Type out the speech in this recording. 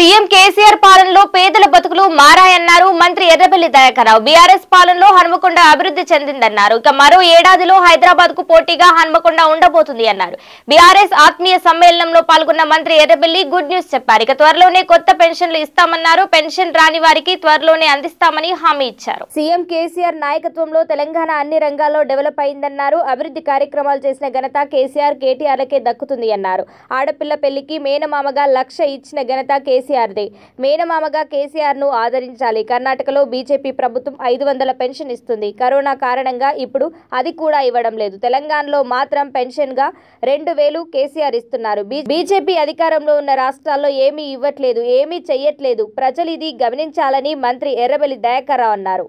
CM KCR పాలనలో పేదల బతుకులు మారాయన్నారు మంత్రి ఎర్రబెల్లి దయాకరావు బీఆర్ఎస్ పాలనలో హనుమకొండ అభివృద్ధి చెందిందన్నారు ఇక మరో ఏడాదిలో హైదరాబాద్ కు పోటీగా హనుమకొండ ఉండబోతుంది అన్నారు బీఆర్ఎస్ ఆత్మీయ సమ్మేళనంలో పాల్గొన్న మంత్రి ఎర్రబెల్లి గుడ్ న్యూస్ చెప్పారు ఇక త్వరలోనే కొత్త పెన్షన్లు ఇస్తామన్నారు పెన్షన్ రాని వారికి త్వరలోనే అందిస్తామని హామీ ఇచ్చారు సీఎం కేసీఆర్ నాయకత్వంలో తెలంగాణ అన్ని రంగాల్లో డెవలప్ అయిందన్నారు అభివృద్ధి కార్యక్రమాలు చేసిన ఘనత కేసీఆర్ కేటీఆర్ దక్కుతుంది అన్నారు ఆడపిల్ల పెళ్లికి మేనమామగా లక్ష ఇచ్చిన ఘనత కేసీఆర్ కేసీఆర్దే మేనమామగా కేసీఆర్ను ఆదరించాలి కర్ణాటకలో బీజేపీ ప్రభుత్వం ఐదు వందల పెన్షన్ ఇస్తుంది కరోనా కారణంగా ఇప్పుడు అది కూడా ఇవ్వడం లేదు తెలంగాణలో మాత్రం పెన్షన్గా రెండు వేలు కేసీఆర్ ఇస్తున్నారు బీజేపీ అధికారంలో ఉన్న రాష్ట్రాల్లో ఏమీ ఇవ్వట్లేదు ఏమీ చెయ్యట్లేదు ప్రజలు ఇది గమనించాలని మంత్రి ఎర్రబెల్లి దయాకర్ అన్నారు